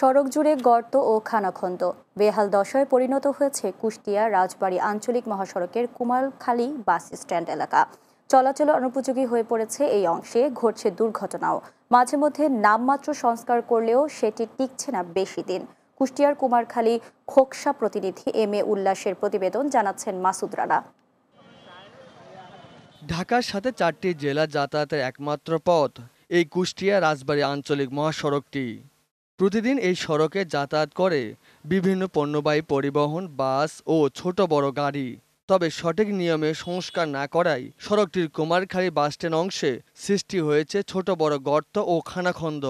সড়ক জুড়ে গর্ত ও খানাখন্দ বেহাল দশায় পরিণত হয়েছে কুষ্টিয়া রাজবাড়ী আঞ্চলিক মহাসড়কের কুমারখালী বাস স্ট্যান্ড এলাকা চলাচল অনুপযোগী হয়ে পড়েছে এই অংশে ঘটছে দুর্ঘটনাও মাঝে মধ্যে নামমাত্র সংস্কার করলেও সেটি টিকছে না বেশি দিন কুষ্টিয়ার কুমারখালী খোকসা প্রতিনিধি এম এ উল্লাসের প্রতিবেদন জানাচ্ছেন মাসুদ রানা ঢাকার সাথে চারটি জেলা যাতায়াতের একমাত্র পথ এই কুষ্টিয়া রাজবাড়ী আঞ্চলিক মহাসড়কটি প্রতিদিন এই সড়কে যাতায়াত করে বিভিন্ন পণ্যবাহী পরিবহন বাস ও ছোট বড় গাড়ি তবে সঠিক নিয়মে সংস্কার না করাই সড়কটির কুমারখালী বাসস্ট্যান্ড অংশে সৃষ্টি হয়েছে ছোট বড় গর্ত ও খানাখন্দ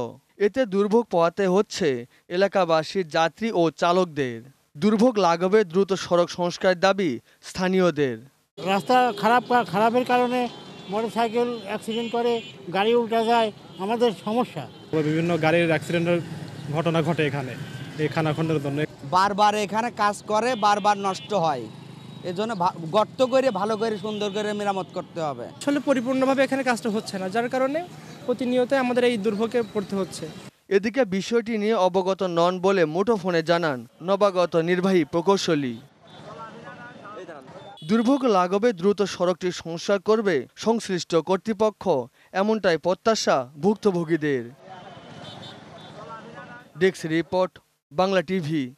এতে দুর্ভোগ পোহাতে হচ্ছে এলাকাবাসীর যাত্রী ও চালকদের দুর্ভোগ লাগবে দ্রুত সড়ক সংস্কার দাবি স্থানীয়দের রাস্তা খারাপ খারাপের কারণে মোটরসাইকেল অ্যাক্সিডেন্ট করে গাড়ি উল্টা যায় আমাদের সমস্যা বিভিন্ন গাড়ির অ্যাক্সিডেন্টের ঘটনা ঘটে এখানে এই খানাখণ্ডের জন্য বারবার এখানে কাজ করে বারবার নষ্ট হয় এই জন্য গর্ত করে ভালো করে সুন্দর করে মেরামত করতে হবে আসলে পরিপূর্ণভাবে এখানে কাজটা হচ্ছে না যার কারণে প্রতিনিয়ত আমাদের এই দুর্ভোগে পড়তে হচ্ছে এদিকে বিষয়টি নিয়ে অবগত নন বলে মুঠোফোনে জানান নবাগত নির্বাহী প্রকৌশলী দুর্ভোগ লাগবে দ্রুত সড়কটি সংস্কার করবে সংশ্লিষ্ট কর্তৃপক্ষ এমনটাই প্রত্যাশা ভুক্তভোগীদের डेस्क रिपोर्ट बांगला टीवी